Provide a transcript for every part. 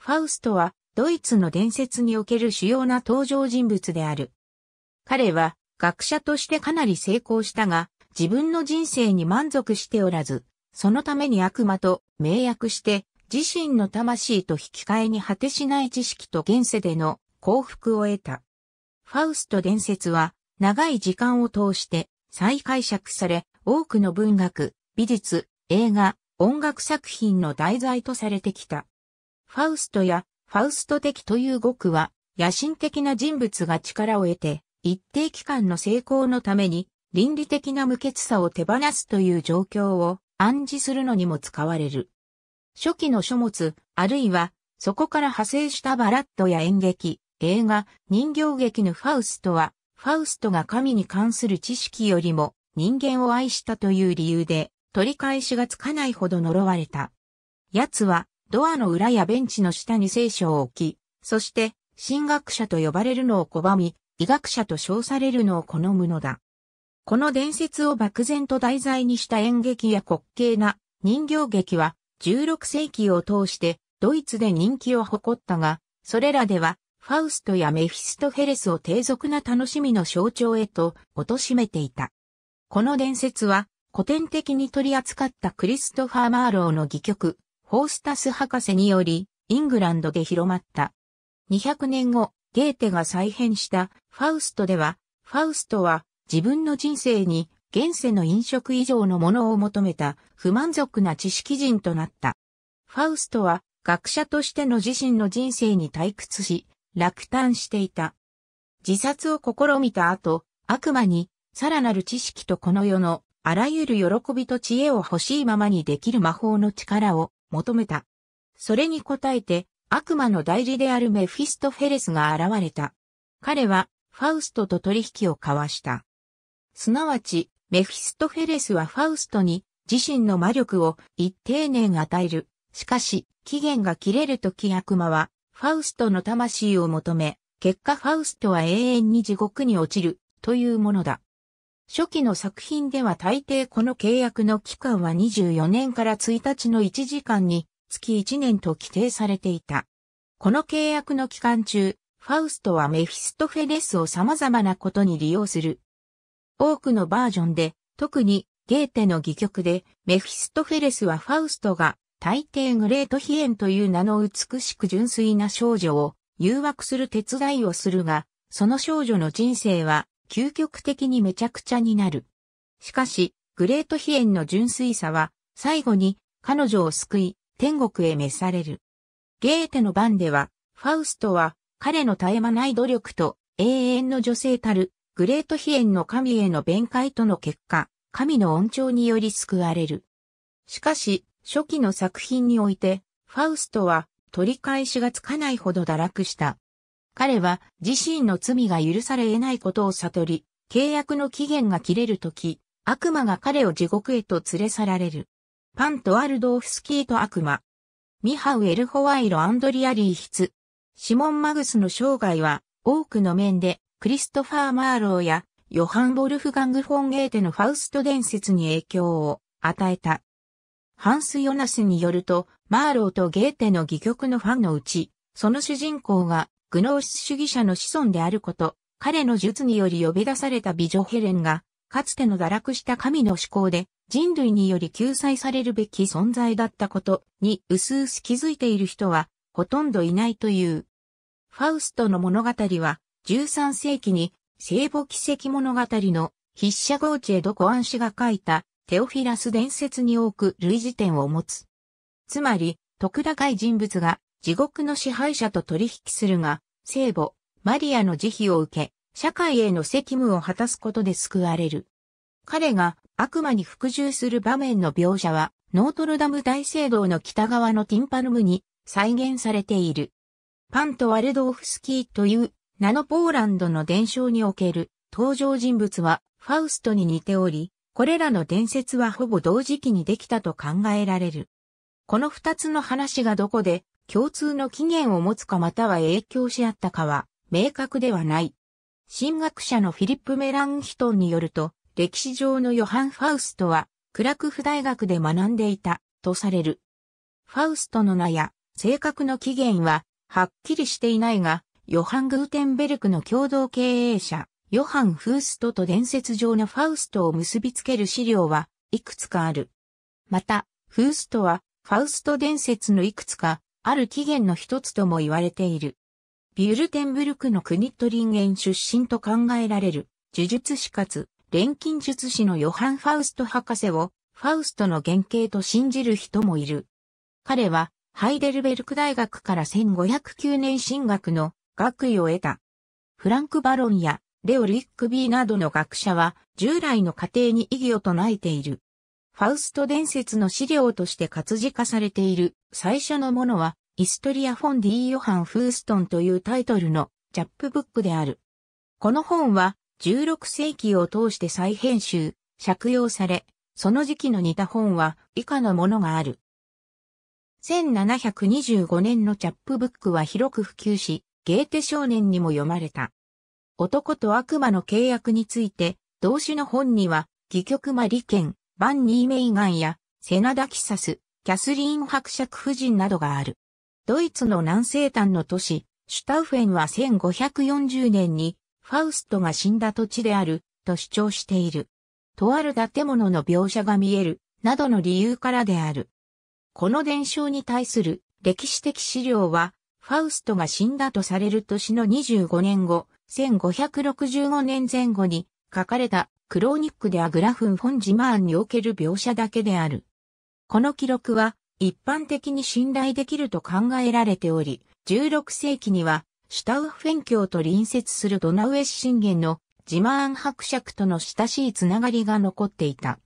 ファウストはドイツの伝説における主要な登場人物である。彼は学者としてかなり成功したが、自分の人生に満足しておらず、そのために悪魔と盟約して自身の魂と引き換えに果てしない知識と現世での幸福を得た。ファウスト伝説は長い時間を通して再解釈され、多くの文学、美術、映画、音楽作品の題材とされてきた。ファウストやファウスト的という語句は、野心的な人物が力を得て、一定期間の成功のために、倫理的な無欠さを手放すという状況を暗示するのにも使われる。初期の書物、あるいは、そこから派生したバラッドや演劇、映画、人形劇のファウストは、ファウストが神に関する知識よりも人間を愛したという理由で取り返しがつかないほど呪われた。奴はドアの裏やベンチの下に聖書を置き、そして、神学者と呼ばれるのを拒み、医学者と称されるのを好むのだ。この伝説を漠然と題材にした演劇や滑稽な人形劇は16世紀を通してドイツで人気を誇ったが、それらではファウストやメフィストフェレスを低俗な楽しみの象徴へと貶めていた。この伝説は古典的に取り扱ったクリストファー・マーローの戯曲、ホースタス博士により、イングランドで広まった。200年後、ゲーテが再編したファウストでは、ファウストは自分の人生に現世の飲食以上のものを求めた不満足な知識人となった。ファウストは学者としての自身の人生に退屈し、落胆していた。自殺を試みた後、悪魔にさらなる知識とこの世のあらゆる喜びと知恵を欲しいままにできる魔法の力を求めた。それに応えて、悪魔の代理であるメフィストフェレスが現れた。彼は、ファウストと取引を交わした。すなわち、メフィストフェレスはファウストに自身の魔力を一定年与える。しかし、期限が切れるとき悪魔は、ファウストの魂を求め、結果ファウストは永遠に地獄に落ちる、というものだ。初期の作品では大抵この契約の期間は24年から1日の1時間に月1年と規定されていた。この契約の期間中、ファウストはメフィストフェレスを様々なことに利用する。多くのバージョンで、特にゲーテの戯曲で、メフィストフェレスはファウストが大抵グレートヒエンという名の美しく純粋な少女を誘惑する手伝いをするが、その少女の人生は究極的にめちゃくちゃになる。しかし、グレートヒエンの純粋さは、最後に彼女を救い、天国へ召される。ゲーテの番では、ファウストは、彼の絶え間ない努力と、永遠の女性たる、グレートヒエンの神への弁解との結果、神の恩寵により救われる。しかし、初期の作品において、ファウストは取り返しがつかないほど堕落した。彼は自身の罪が許され得ないことを悟り、契約の期限が切れるとき、悪魔が彼を地獄へと連れ去られる。パンとアルドーフスキーと悪魔。ミハウ・エルホワイロ・アンドリア・リー筆。シモン・マグスの生涯は多くの面でクリストファー・マーローやヨハン・ボルフガング・フォン・ゲーテのファウスト伝説に影響を与えた。ハンス・ヨナスによると、マーローとゲーテの戯曲のファンのうち、その主人公がグノーシス主義者の子孫であること、彼の術により呼び出された美女ヘレンが、かつての堕落した神の思考で、人類により救済されるべき存在だったことに薄々気づいている人は、ほとんどいないという。ファウストの物語は、13世紀に、聖母奇跡物語の筆者ゴーチェ・ド・コアン氏が書いたテオフィラス伝説に多く類似点を持つ。つまり、徳高い人物が地獄の支配者と取引するが、聖母、マリアの慈悲を受け、社会への責務を果たすことで救われる。彼が悪魔に服従する場面の描写は、ノートルダム大聖堂の北側のティンパルムに再現されている。パント・ワルドーフスキーという名のポーランドの伝承における登場人物はファウストに似ており、これらの伝説はほぼ同時期にできたと考えられる。この二つの話がどこで共通の起源を持つかまたは影響し合ったかは明確ではない。神学者のフィリップ・メランヒトンによると、歴史上のヨハン・ファウストは、クラクフ大学で学んでいた、とされる。ファウストの名や、性格の起源は、はっきりしていないが、ヨハン・グーテンベルクの共同経営者、ヨハン・フーストと伝説上のファウストを結びつける資料は、いくつかある。また、フーストは、ファウスト伝説のいくつか、ある起源の一つとも言われている。ビュルテンブルクのクニットリンゲン出身と考えられる、呪術師かつ、錬金術師のヨハン・ファウスト博士を、ファウストの原型と信じる人もいる。彼は、ハイデルベルク大学から1509年進学の学位を得た。フランク・バロンやレオ・リックビーなどの学者は従来の家庭に異議を唱えている。ファウスト伝説の資料として活字化されている最初のものは、イストリア・フォン・ディ・ヨハン・フーストンというタイトルのチャップブックである。この本は、16世紀を通して再編集、借用され、その時期の似た本は以下のものがある。1725年のチャップブックは広く普及し、ゲーテ少年にも読まれた。男と悪魔の契約について、同種の本には、戯曲リケン、バンニー・メイガンや、セナダ・キサス、キャスリーン伯爵夫人などがある。ドイツの南西端の都市、シュタウフェンは1540年に、ファウストが死んだ土地である、と主張している。とある建物の描写が見える、などの理由からである。この伝承に対する歴史的資料は、ファウストが死んだとされる年の25年後、1565年前後に書かれたクローニックでアグラフン・フォン・ジマーンにおける描写だけである。この記録は一般的に信頼できると考えられており、16世紀にはシュタウフェン教と隣接するドナウエシ信玄のジマーン伯爵との親しいつながりが残っていた。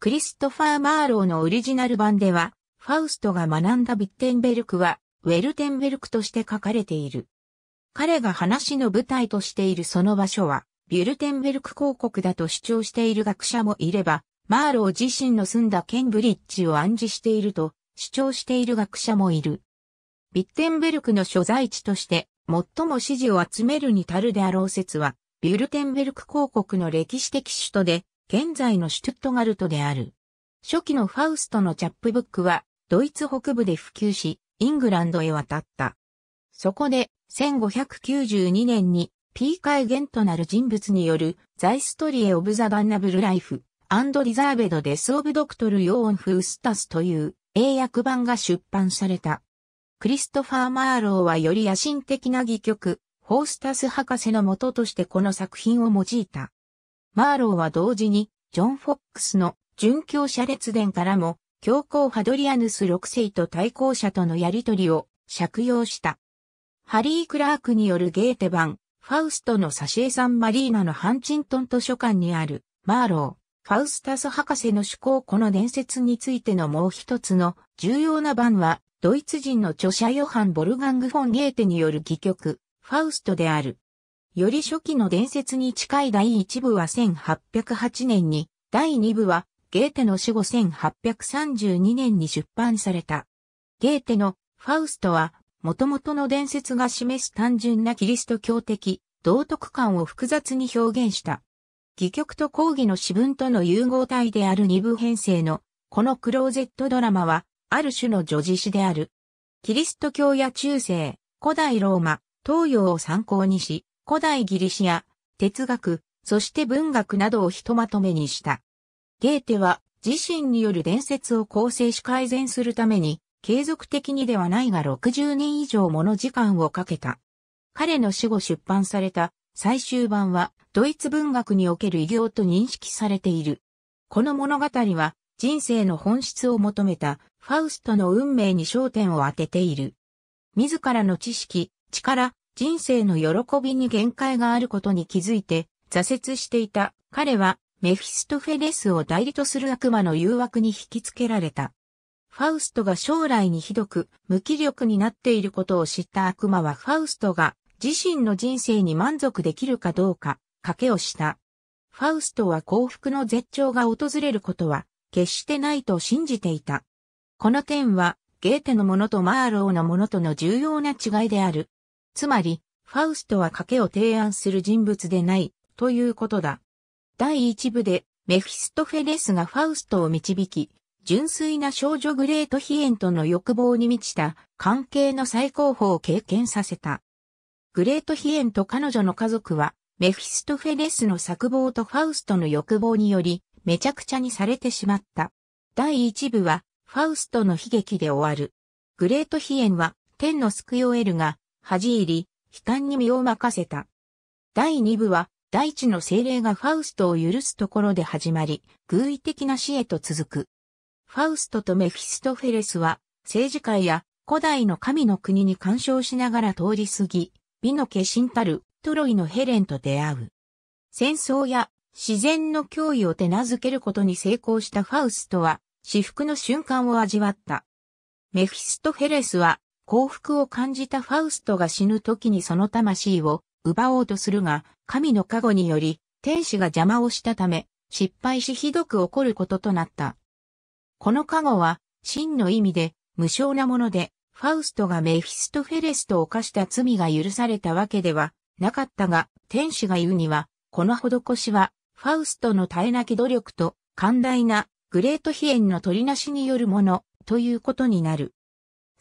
クリストファー・マーローのオリジナル版では、ファウストが学んだビッテンベルクは、ウェルテンベルクとして書かれている。彼が話の舞台としているその場所は、ユルテンベルク公国だと主張している学者もいれば、マーロー自身の住んだケンブリッジを暗示していると主張している学者もいる。ビッテンベルクの所在地として最も支持を集めるに足るであろう説は、ビュルテンベルク公国の歴史的首都で、現在のシュトゥットガルトである。初期のファウストのチャップブックは、ドイツ北部で普及し、イングランドへ渡った。そこで、1592年に P. カイ・ゲンとなる人物による、ザイストリエ・オブ・ザ・バンナブル・ライフ、アンド・リザーベド・デス・オブ・ドクトル・ヨーン・フースタスという英訳版が出版された。クリストファー・マーローはより野心的な戯曲、ホースタス博士のもととしてこの作品を用いた。マーローは同時に、ジョン・フォックスの殉教者列伝からも、教皇ハドリアヌス6世と対抗者とのやりとりを借用した。ハリー・クラークによるゲーテ版、ファウストのサシエサンマリーナのハンチントン図書館にある、マーロー、ファウスタス博士の趣向この伝説についてのもう一つの重要な版は、ドイツ人の著者ヨハン・ボルガング・フォン・ゲーテによる戯曲、ファウストである。より初期の伝説に近い第一部は1808年に、第二部はゲーテの死後1832年に出版された。ゲーテのファウストは元々の伝説が示す単純なキリスト教的、道徳観を複雑に表現した。戯曲と講義の詩文との融合体である二部編成の、このクローゼットドラマは、ある種の女児詩である。キリスト教や中世、古代ローマ、東洋を参考にし、古代ギリシア、哲学、そして文学などをひとまとめにした。ゲーテは自身による伝説を構成し改善するために、継続的にではないが60年以上もの時間をかけた。彼の死後出版された最終版はドイツ文学における偉業と認識されている。この物語は人生の本質を求めたファウストの運命に焦点を当てている。自らの知識、力、人生の喜びに限界があることに気づいて挫折していた彼はメフィストフェレスを代理とする悪魔の誘惑に引きつけられた。ファウストが将来にひどく無気力になっていることを知った悪魔はファウストが自身の人生に満足できるかどうか賭けをした。ファウストは幸福の絶頂が訪れることは決してないと信じていた。この点はゲーテのものとマーローのものとの重要な違いである。つまり、ファウストは賭けを提案する人物でない、ということだ。第一部で、メフィストフェレスがファウストを導き、純粋な少女グレートヒエンとの欲望に満ちた関係の最高峰を経験させた。グレートヒエンと彼女の家族は、メフィストフェレスの作望とファウストの欲望により、めちゃくちゃにされてしまった。第一部は、ファウストの悲劇で終わる。グレートヒエンは、天の救いを得るが、恥じ入り、悲観に身を任せた。第二部は、大地の精霊がファウストを許すところで始まり、偶意的な死へと続く。ファウストとメフィストフェレスは、政治界や古代の神の国に干渉しながら通り過ぎ、美の化身たるトロイのヘレンと出会う。戦争や自然の脅威を手なずけることに成功したファウストは、至福の瞬間を味わった。メフィストフェレスは、幸福を感じたファウストが死ぬ時にその魂を奪おうとするが、神の加護により、天使が邪魔をしたため、失敗しひどく怒ることとなった。この加護は、真の意味で、無償なもので、ファウストがメフィストフェレスと犯した罪が許されたわけではなかったが、天使が言うには、この施しは、ファウストの絶えなき努力と、寛大な、グレート飛燕の取りなしによるもの、ということになる。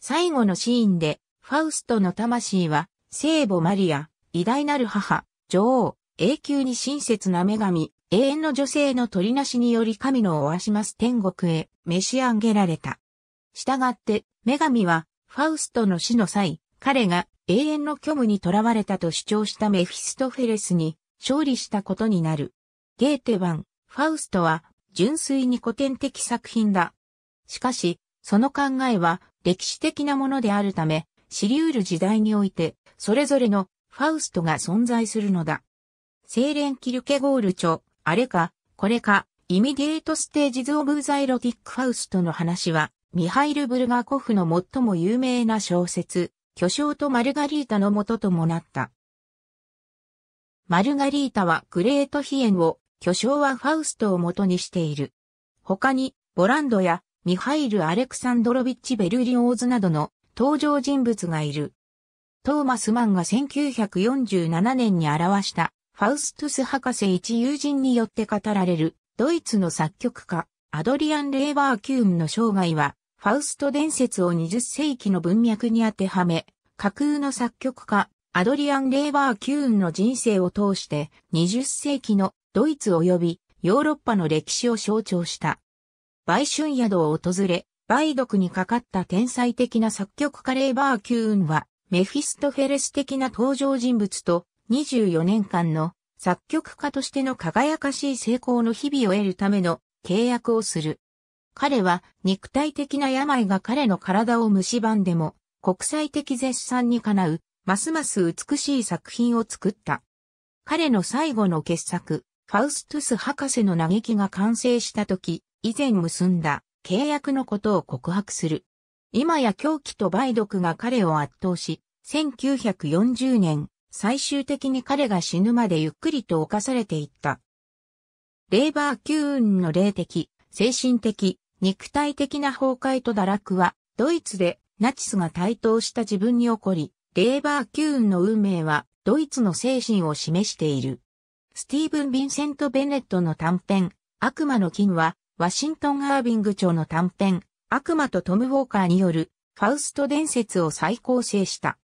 最後のシーンで、ファウストの魂は、聖母マリア、偉大なる母、女王、永久に親切な女神、永遠の女性の取りなしにより神のおわします天国へ召し上げられた。従って、女神は、ファウストの死の際、彼が永遠の虚無に囚われたと主張したメフィストフェレスに勝利したことになる。ゲーテ版、ファウストは純粋に古典的作品だ。しかし、その考えは歴史的なものであるため、知り得る時代において、それぞれのファウストが存在するのだ。精錬キルケゴール著、あれか、これか、イミディエートステージズ・オブ・ザ・エロティック・ファウストの話は、ミハイル・ブルガコフの最も有名な小説、巨匠とマルガリータの元ともなった。マルガリータはグレート・ヒエンを、巨匠はファウストを元にしている。他に、ボランドやミハイル・アレクサンドロビッチ・ベルリオーズなどの登場人物がいる。トーマス・マンが1947年に表したファウストゥス博士一友人によって語られる、ドイツの作曲家、アドリアン・レーバーキュームの生涯は、ファウスト伝説を20世紀の文脈に当てはめ、架空の作曲家、アドリアン・レーバー・キューンの人生を通して20世紀のドイツ及びヨーロッパの歴史を象徴した。売春宿を訪れ、梅毒にかかった天才的な作曲家レーバー・キューンは、メフィストフェレス的な登場人物と24年間の作曲家としての輝かしい成功の日々を得るための契約をする。彼は肉体的な病が彼の体を蝕んでも国際的絶賛にかなう、ますます美しい作品を作った。彼の最後の傑作、ファウストゥス博士の嘆きが完成した時、以前結んだ契約のことを告白する。今や狂気と梅毒が彼を圧倒し、1940年、最終的に彼が死ぬまでゆっくりと犯されていった。レーバーキューンの霊的、精神的、肉体的な崩壊と堕落は、ドイツでナチスが台頭した自分に起こり、レーバーキューンの運命は、ドイツの精神を示している。スティーブン・ヴィンセント・ベネットの短編、悪魔の金は、ワシントン・アービング町の短編、悪魔とトム・ウォーカーによる、ファウスト伝説を再構成した。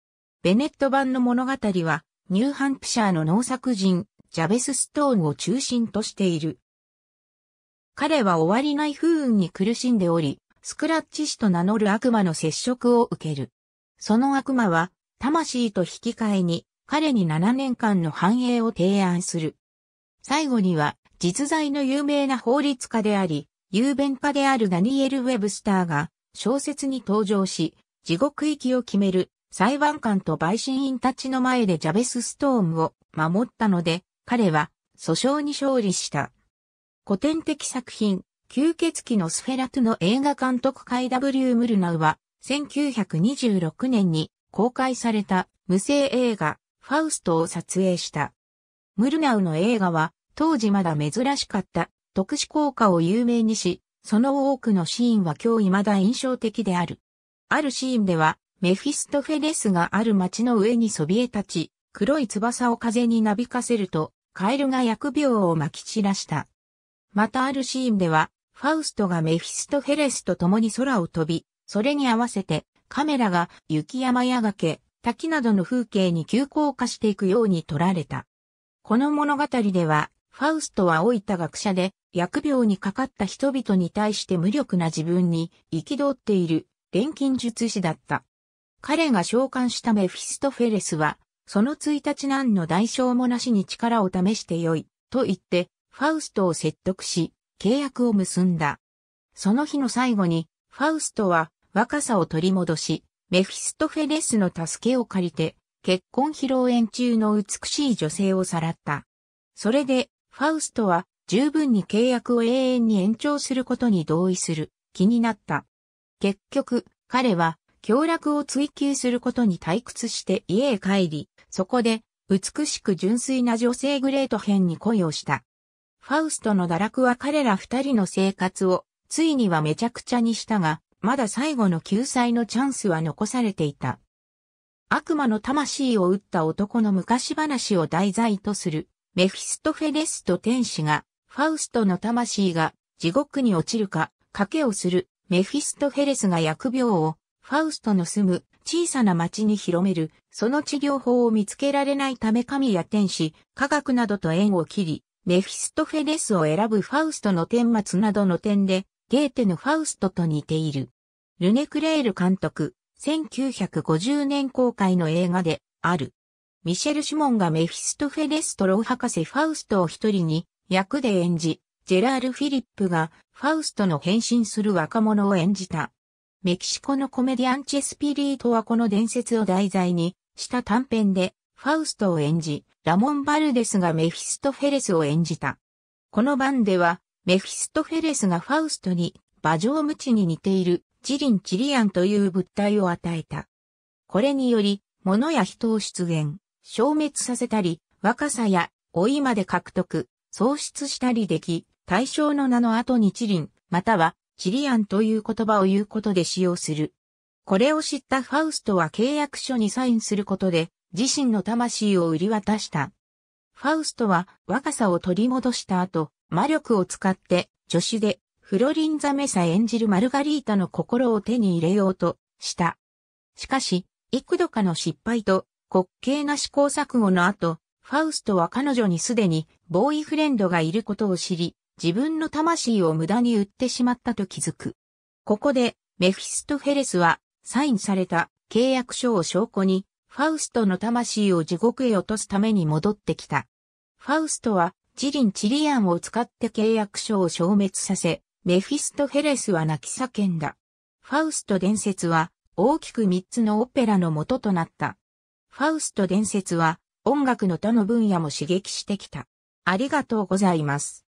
ベネット版の物語は、ニューハンプシャーの農作人、ジャベス・ストーンを中心としている。彼は終わりない不運に苦しんでおり、スクラッチ師と名乗る悪魔の接触を受ける。その悪魔は、魂と引き換えに、彼に7年間の繁栄を提案する。最後には、実在の有名な法律家であり、雄弁家であるダニエル・ウェブスターが、小説に登場し、地獄行きを決める裁判官と陪審員たちの前でジャベス・ストームを守ったので、彼は訴訟に勝利した。古典的作品、吸血鬼のスフェラトゥの映画監督会 W. ムルナウは、1926年に公開された無声映画、ファウストを撮影した。ムルナウの映画は、当時まだ珍しかった特殊効果を有名にし、その多くのシーンは今日未だ印象的である。あるシーンでは、メフィストフェレスがある町の上にそびえ立ち、黒い翼を風になびかせると、カエルが疫病を撒き散らした。またあるシーンでは、ファウストがメフィストフェレスと共に空を飛び、それに合わせてカメラが雪山や崖、滝などの風景に急降下していくように撮られた。この物語では、ファウストは老いた学者で、疫病にかかった人々に対して無力な自分に、憤っている、錬金術師だった。彼が召喚したメフィストフェレスは、その1日何の代償もなしに力を試してよい、と言って、ファウストを説得し、契約を結んだ。その日の最後に、ファウストは若さを取り戻し、メフィストフェレスの助けを借りて、結婚披露宴中の美しい女性をさらった。それで、ファウストは十分に契約を永遠に延長することに同意する、気になった。結局、彼は享楽を追求することに退屈して家へ帰り、そこで、美しく純粋な女性グレート編に恋をした。ファウストの堕落は彼ら二人の生活を、ついにはめちゃくちゃにしたが、まだ最後の救済のチャンスは残されていた。悪魔の魂を打った男の昔話を題材とする、メフィストフェレスと天使が、ファウストの魂が地獄に落ちるか、賭けをする、メフィストフェレスが疫病をファウストの住む小さな町に広める、その治療法を見つけられないため神や天使、科学などと縁を切り、メフィストフェネスを選ぶファウストの天末などの点で、ゲーテのファウストと似ている。ルネ・クレール監督、1950年公開の映画で、ある。ミシェル・シュモンがメフィストフェネストロー博士ファウストを一人に役で演じ、ジェラール・フィリップがファウストの変身する若者を演じた。メキシコのコメディアンチェスピリートはこの伝説を題材にした短編で、ファウストを演じ、ラモン・バルデスがメフィストフェレスを演じた。この版では、メフィストフェレスがファウストに、馬上無知に似ている、ジリン・チリアンという物体を与えた。これにより、物や人を出現、消滅させたり、若さや老いまで獲得、喪失したりでき、対象の名の後にチリン、またはチリアンという言葉を言うことで使用する。これを知ったファウストは契約書にサインすることで自身の魂を売り渡した。ファウストは若さを取り戻した後、魔力を使って助手でフロリンザメサ演じるマルガリータの心を手に入れようとした。しかし、幾度かの失敗と滑稽な試行錯誤の後、ファウストは彼女にすでにボーイフレンドがいることを知り、自分の魂を無駄に売ってしまったと気づく。ここで、メフィストフェレスは、サインされた契約書を証拠に、ファウストの魂を地獄へ落とすために戻ってきた。ファウストは、ジリン・チリアンを使って契約書を消滅させ、メフィストフェレスは泣き叫んだ。ファウスト伝説は、大きく三つのオペラの元となった。ファウスト伝説は、音楽の他の分野も刺激してきた。ありがとうございます。